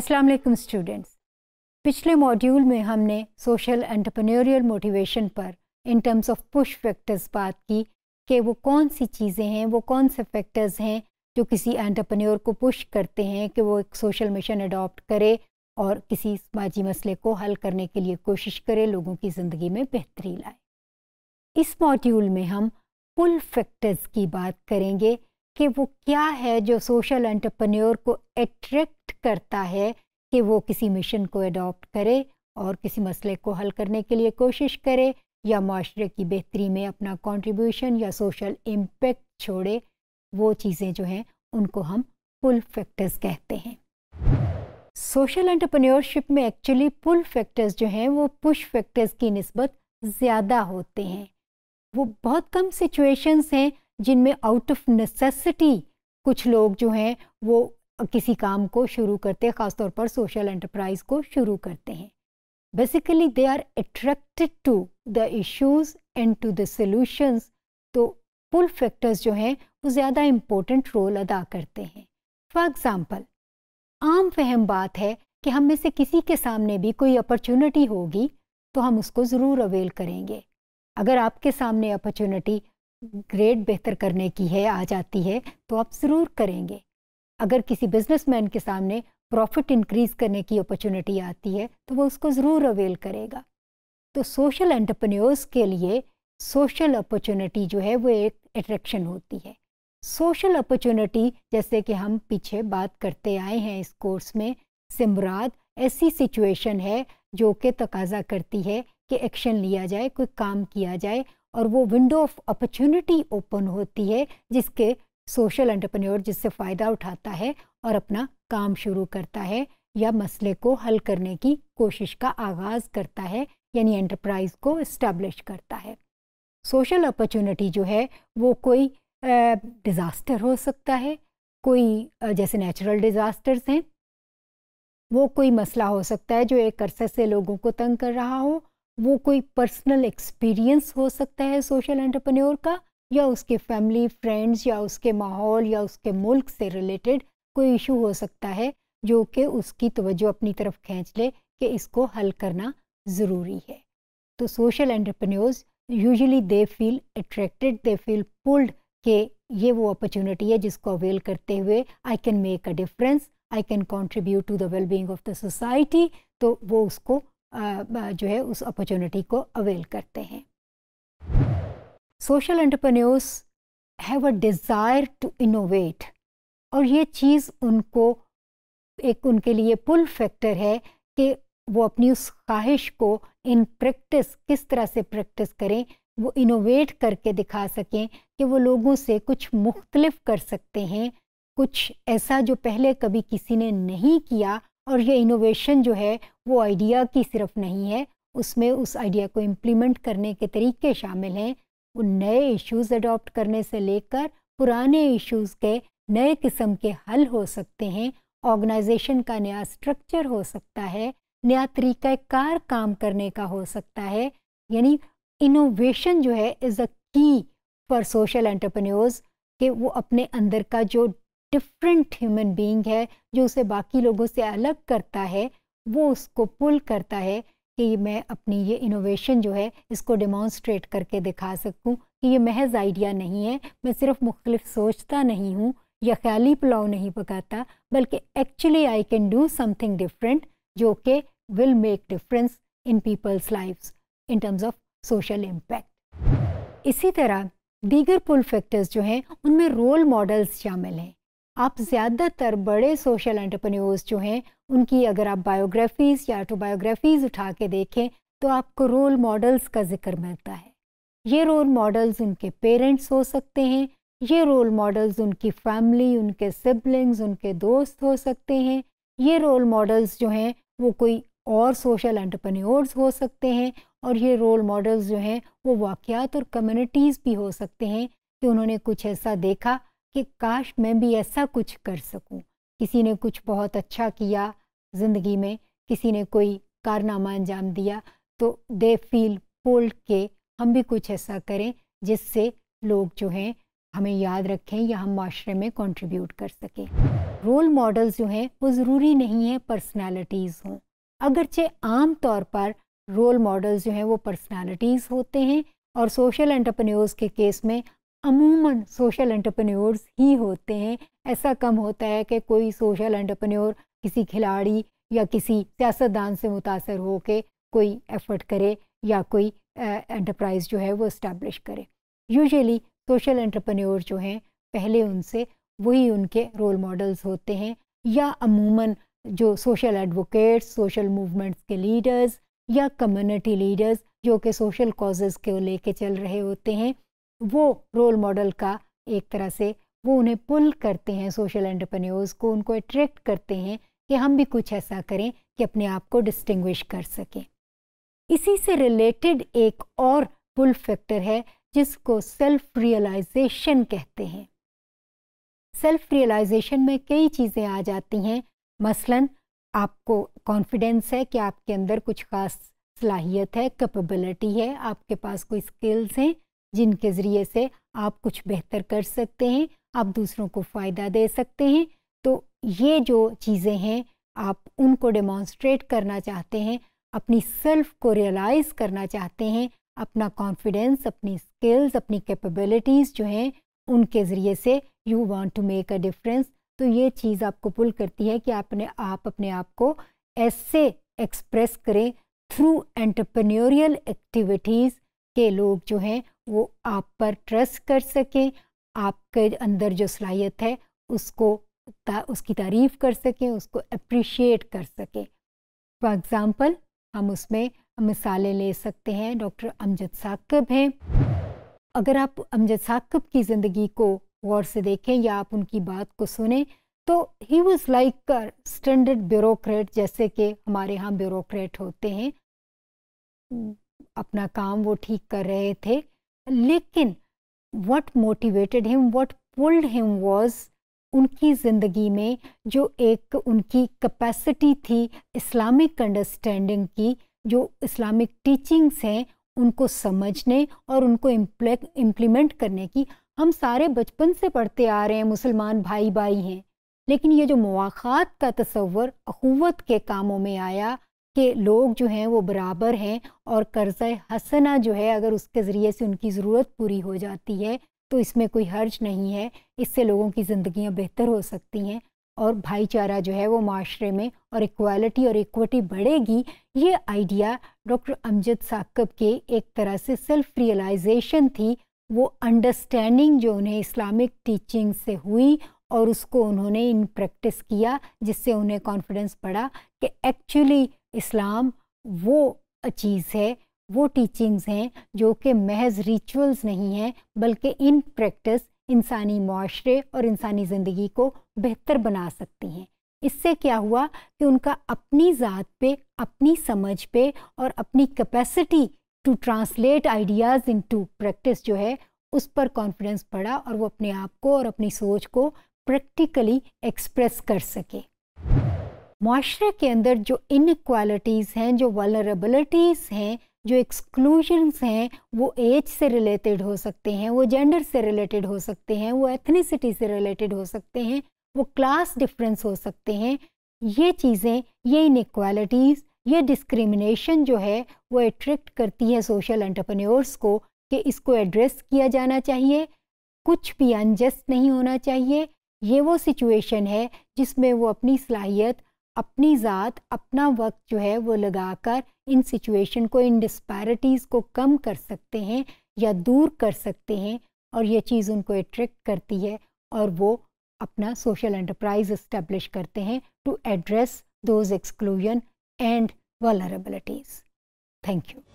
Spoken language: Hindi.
अस्सलाम वालेकुम स्टूडेंट्स पिछले मॉड्यूल में हमने सोशल एंटरप्रेन्योरियल मोटिवेशन पर in terms of push factors बात की कि वो कौन सी चीज़ें हैं वो कौन से फैक्टर्स हैं जो किसी एंटरप्रेन्योर को पुश करते हैं कि वो एक सोशल मिशन अडॉप्ट करे और किसी समाजी मसले को हल करने के लिए कोशिश करे लोगों की ज़िंदगी में बेहतरी लाए इस मॉड्यूल में हम पुल फैक्टर्स की बात करेंगे कि वो क्या है जो सोशल एंटरप्रेन्योर को अट्रैक्ट करता है कि वो किसी मिशन को अडॉप्ट करे और किसी मसले को हल करने के लिए कोशिश करे या माशरे की बेहतरी में अपना कंट्रीब्यूशन या सोशल इम्पेक्ट छोड़े वो चीज़ें जो हैं उनको हम पुल फैक्टर्स कहते हैं सोशल एंटरप्रेन्योरशिप में एक्चुअली पुल फैक्टर्स जो हैं वो पुश फैक्टर्स की नस्बत ज़्यादा होते हैं वो बहुत कम सिचुएशंस हैं जिनमें आउट ऑफ नेसेसिटी कुछ लोग जो हैं वो किसी काम को शुरू करते हैं ख़ासतौर पर सोशल एंटरप्राइज को शुरू करते हैं basically they are attracted to the issues and to the solutions तो पुल फैक्टर्स जो हैं वो ज़्यादा इम्पोर्टेंट रोल अदा करते हैं फॉर एग्ज़ाम्पल आम फहम बात है कि हम में से किसी के सामने भी कोई अपॉर्चुनिटी होगी तो हम उसको ज़रूर अवेल करेंगे अगर आपके सामने अपॉर्चुनिटी ग्रेड बेहतर करने की है आ जाती है तो आप ज़रूर करेंगे अगर किसी बिजनेसमैन के सामने प्रॉफिट इंक्रीज करने की अपॉर्चुनिटी आती है तो वो उसको ज़रूर अवेल करेगा तो सोशल एंटरप्रेन्योर्स के लिए सोशल अपॉर्चुनिटी जो है वो एक अट्रैक्शन होती है सोशल अपॉर्चुनिटी जैसे कि हम पीछे बात करते आए हैं इस कोर्स में सिमराद ऐसी सिचुएशन है जो कि तकाजा करती है कि एक्शन लिया जाए कोई काम किया जाए और वो विंडो ऑफ अपॉर्चुनिटी ओपन होती है जिसके सोशल एंटरप्रेन्योर जिससे फ़ायदा उठाता है और अपना काम शुरू करता है या मसले को हल करने की कोशिश का आगाज़ करता है यानी एंटरप्राइज को इस्टेब्लिश करता है सोशल अपॉर्चुनिटी जो है वो कोई डिज़ास्टर हो सकता है कोई जैसे नेचुरल डिज़ास्टर्स हैं वो कोई मसला हो सकता है जो एक अरसे से लोगों को तंग कर रहा हो वो कोई पर्सनल एक्सपीरियंस हो सकता है सोशल एंटरप्रेन्योर का या उसके फैमिली फ्रेंड्स या उसके माहौल या उसके मुल्क से रिलेटेड कोई इशू हो सकता है जो कि उसकी तवज्जो अपनी तरफ खींच ले कि इसको हल करना ज़रूरी है तो social entrepreneurs usually they feel attracted they feel pulled कि ये वो अपॉर्चुनिटी है जिसको अवेल करते हुए I can make a difference I can contribute to the wellbeing of the society तो वो उसको आ, जो है उस अपॉर्चुनिटी को अवेल करते हैं social entrepreneurs have a desire to innovate और ये चीज़ उनको एक उनके लिए पुल फैक्टर है कि वो अपनी उस ख्वाहिश को इन प्रैक्टिस किस तरह से प्रैक्टिस करें वो इनोवेट करके दिखा सकें कि वो लोगों से कुछ मुख्तलिफ कर सकते हैं कुछ ऐसा जो पहले कभी किसी ने नहीं किया और ये इनोवेशन जो है वो आइडिया की सिर्फ नहीं है उसमें उस आइडिया को इम्प्लीमेंट करने के तरीके शामिल हैं उन नए इश्यूज अडॉप्ट करने से लेकर पुराने इश्यूज के नए किस्म के हल हो सकते हैं ऑर्गेनाइजेशन का नया स्ट्रक्चर हो सकता है नया तरीका कार काम करने का हो सकता है यानी इनोवेशन जो है इज़ अ की फॉर सोशल एंटरप्रेन्योर्स कि वो अपने अंदर का जो डिफरेंट ह्यूमन बीइंग है जो उसे बाकी लोगों से अलग करता है वो उसको पुल करता है कि मैं अपनी ये इनोवेशन जो है इसको डिमॉन्स्ट्रेट करके दिखा सकूँ कि ये महज आइडिया नहीं है मैं सिर्फ मुख्तलिफ सोचता नहीं हूँ या ख्याली पुलाव नहीं पकाता बल्कि actually I can do something different जो कि will make difference in peoples life in terms of social impact इसी तरह दीगर पुल फैक्टर्स जो हैं उनमें रोल मॉडल्स शामिल हैं आप ज़्यादातर बड़े सोशल एंटरप्रेन्योर्स जो हैं उनकी अगर आप बायोग्राफीज़ या ऑटोबायोग्राफीज़ उठा के देखें तो आपको रोल मॉडल्स का जिक्र मिलता है ये रोल मॉडल्स उनके पेरेंट्स हो सकते हैं ये रोल मॉडल्स उनकी फैमिली उनके सिबलिंग्स उनके दोस्त हो सकते हैं ये रोल मॉडल्स जो हैं वो कोई और सोशल एंटरप्रेन्योर्स हो सकते हैं और ये रोल मॉडल्स जो हैं वो वाक़ात और कम्युनिटीज़ भी हो सकते हैं कि उन्होंने कुछ ऐसा देखा कि काश मैं भी ऐसा कुछ कर सकूं किसी ने कुछ बहुत अच्छा किया ज़िंदगी में किसी ने कोई कारनामा अंजाम दिया तो दे फील पोल्ड के हम भी कुछ ऐसा करें जिससे लोग जो हैं हमें याद रखें या हम माशरे में कंट्रीब्यूट कर सकें रोल मॉडल्स जो हैं वो ज़रूरी नहीं है पर्सनालिटीज़ हों अगरचे आम तौर पर रोल मॉडल्स जो हैं वो पर्सनालिटीज़ होते हैं और सोशल एंटरप्रेन्योर्स के केस में अमूमन सोशल एंटरप्रेन्योर्स ही होते हैं ऐसा कम होता है कि कोई सोशल एंटरप्रेन्योर किसी खिलाड़ी या किसी सियासतदान से मुतासर हो के कोई एफर्ट करे या कोई एंटरप्राइज जो है वो इस्टेब्लिश करे यूजुअली सोशल एंटरप्रेन्योर जो हैं पहले उनसे वही उनके रोल मॉडल्स होते हैं या अमूमन जो सोशल एडवोकेट्स सोशल मूवमेंट्स के लीडर्स या कम्युनिटी लीडर्स जो कि सोशल कॉजेज़ को लेके चल रहे होते हैं वो रोल मॉडल का एक तरह से वो उन्हें पुल करते हैं सोशल एंटरप्रेन्योर्स को उनको अट्रैक्ट करते हैं कि हम भी कुछ ऐसा करें कि अपने आप को डिस्टिंग्विश कर सकें इसी से रिलेटेड एक और पुल फैक्टर है जिसको सेल्फ रियलाइजेशन कहते हैं सेल्फ रियलाइजेशन में कई चीज़ें आ जाती हैं मसलन आपको कॉन्फिडेंस है कि आपके अंदर कुछ ख़ास सलाहियत है कैपेबिलिटी है आपके पास कोई स्किल्स हैं जिनके ज़रिए से आप कुछ बेहतर कर सकते हैं आप दूसरों को फ़ायदा दे सकते हैं तो ये जो चीज़ें हैं आप उनको डेमॉन्स्ट्रेट करना चाहते हैं अपनी सेल्फ को रियलाइज़ करना चाहते हैं अपना कॉन्फिडेंस अपनी स्किल्स अपनी कैपेबिलिटीज़ जो हैं उनके ज़रिए से you want to make a difference तो ये चीज़ आपको पुल करती है कि आपने आप अपने आप को ऐसे एक्सप्रेस करें थ्रू एंटरप्रेन्योरियल एक्टिविटीज़ के लोग जो हैं वो आप पर ट्रस्ट कर सकें आपके अंदर जो सलाहियत है उसको ता, उसकी तारीफ़ कर सकें उसको अप्रिशिएट कर सकें फॉर एग्ज़ाम्पल हम उसमें मिसालें ले सकते हैं डॉक्टर अमजद साकब हैं अगर आप अमजद साकब की ज़िंदगी को गौर से देखें या आप उनकी बात को सुने तो he was like standard bureaucrat जैसे कि हमारे यहाँ ब्यूरोक्रेट होते हैं अपना काम वो ठीक कर रहे थे लेकिन what motivated him what pulled him was उनकी ज़िंदगी में जो एक उनकी कैपेसिटी थी इस्लामिक अंडरस्टैंडिंग की जो इस्लामिक टीचिंग्स हैं उनको समझने और उनको इम्प्लीमेंट करने की हम सारे बचपन से पढ़ते आ रहे हैं मुसलमान भाई भाई हैं लेकिन ये जो मवाक़ात का तस्वर अख़ुवत के कामों में आया कि लोग जो हैं वो बराबर हैं और कर्ज़ हसना जो है अगर उसके ज़रिए से उनकी ज़रूरत पूरी हो जाती है तो इसमें कोई हर्ज नहीं है इससे लोगों की ज़िंदियाँ बेहतर हो सकती हैं और भाईचारा जो है वो माशरे में और इक्वालिटी और इक्विटी बढ़ेगी ये आइडिया डॉक्टर अमजद साकब के एक तरह से सेल्फ रियलाइजेशन थी वो अंडरस्टैंडिंग जो उन्हें इस्लामिक टीचिंग से हुई और उसको उन्होंने इन प्रैक्टिस किया जिससे उन्हें कॉन्फिडेंस बढ़ा कि एक्चुअली इस्लाम वो चीज़ है वो टीचिंग्स हैं जो कि महज रिचुअल्स नहीं हैं बल्कि इन प्रैक्टिस इंसानी माशरे और इंसानी ज़िंदगी को बेहतर बना सकती हैं इससे क्या हुआ कि उनका अपनी ज़ात पे अपनी समझ पे और अपनी capacity to translate ideas into practice जो है उस पर कॉन्फिडेंस पड़ा और वो अपने आप को और अपनी सोच को प्रैक्टिकली एक्सप्रेस कर सके माशरे के अंदर जो इनक्वालिटीज़ हैं जो वलरेबलिटीज़ हैं जो एक्सक्लूजन्स हैं वो एज से रिलेटेड हो सकते हैं वो जेंडर से रिलेटेड हो सकते हैं वो एथनीसिटी से रिलेटेड हो सकते हैं वो क्लास डिफरेंस हो सकते हैं ये चीज़ें ये इनक्वालिटीज़ ये डिस्क्रिमिनेशन जो है वो अट्रैक्ट करती है सोशल एंटरप्रेन्योर्स को कि इसको एड्रेस किया जाना चाहिए कुछ भी अनजस्ट नहीं होना चाहिए ये वो सिचुएशन है जिसमें वो अपनी सलाहियत अपनी ज़ात अपना वक्त जो है वो लगाकर इन सिचुएशन को इन डिस्पैरिटीज़ को कम कर सकते हैं या दूर कर सकते हैं और ये चीज़ उनको अट्रैक्ट करती है और वो अपना सोशल एंटरप्राइज इस्टेब्लिश करते हैं to address those exclusion and vulnerabilities thank you